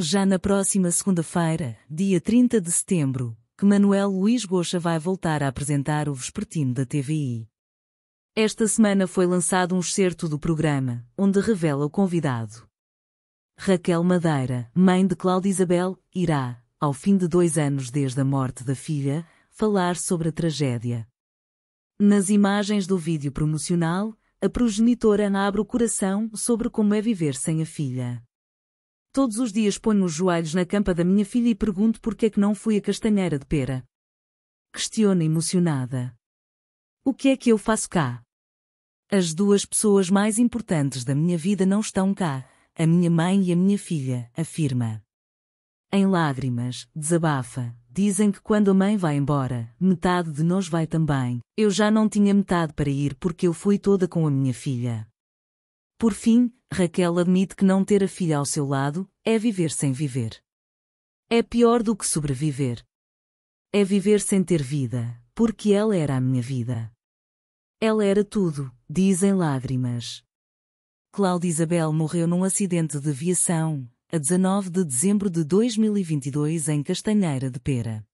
já na próxima segunda-feira, dia 30 de setembro, que Manuel Luís Goxa vai voltar a apresentar o Vespertino da TVI. Esta semana foi lançado um excerto do programa, onde revela o convidado. Raquel Madeira, mãe de Cláudia Isabel, irá, ao fim de dois anos desde a morte da filha, falar sobre a tragédia. Nas imagens do vídeo promocional, a progenitora abre o coração sobre como é viver sem a filha. Todos os dias ponho os joelhos na campa da minha filha e pergunto por que é que não fui a castanheira de pera. Questiona emocionada. O que é que eu faço cá? As duas pessoas mais importantes da minha vida não estão cá, a minha mãe e a minha filha, afirma. Em lágrimas, desabafa. Dizem que quando a mãe vai embora, metade de nós vai também. Eu já não tinha metade para ir porque eu fui toda com a minha filha. Por fim, Raquel admite que não ter a filha ao seu lado, é viver sem viver. É pior do que sobreviver. É viver sem ter vida, porque ela era a minha vida. Ela era tudo, dizem lágrimas. Cláudia Isabel morreu num acidente de viação, a 19 de dezembro de 2022 em Castanheira de Pera.